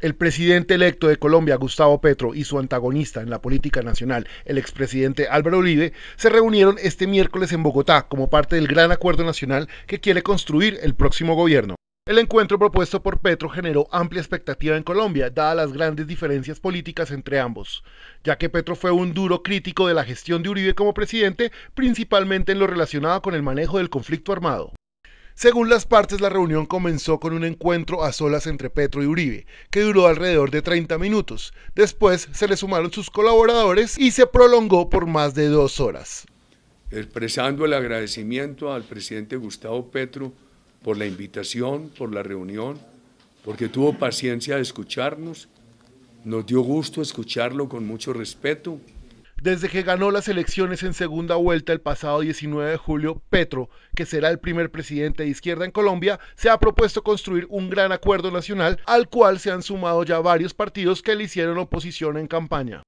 El presidente electo de Colombia, Gustavo Petro, y su antagonista en la política nacional, el expresidente Álvaro Uribe, se reunieron este miércoles en Bogotá como parte del gran acuerdo nacional que quiere construir el próximo gobierno. El encuentro propuesto por Petro generó amplia expectativa en Colombia, dadas las grandes diferencias políticas entre ambos, ya que Petro fue un duro crítico de la gestión de Uribe como presidente, principalmente en lo relacionado con el manejo del conflicto armado. Según las partes, la reunión comenzó con un encuentro a solas entre Petro y Uribe, que duró alrededor de 30 minutos. Después se le sumaron sus colaboradores y se prolongó por más de dos horas. Expresando el agradecimiento al presidente Gustavo Petro por la invitación, por la reunión, porque tuvo paciencia de escucharnos, nos dio gusto escucharlo con mucho respeto. Desde que ganó las elecciones en segunda vuelta el pasado 19 de julio, Petro, que será el primer presidente de izquierda en Colombia, se ha propuesto construir un gran acuerdo nacional al cual se han sumado ya varios partidos que le hicieron oposición en campaña.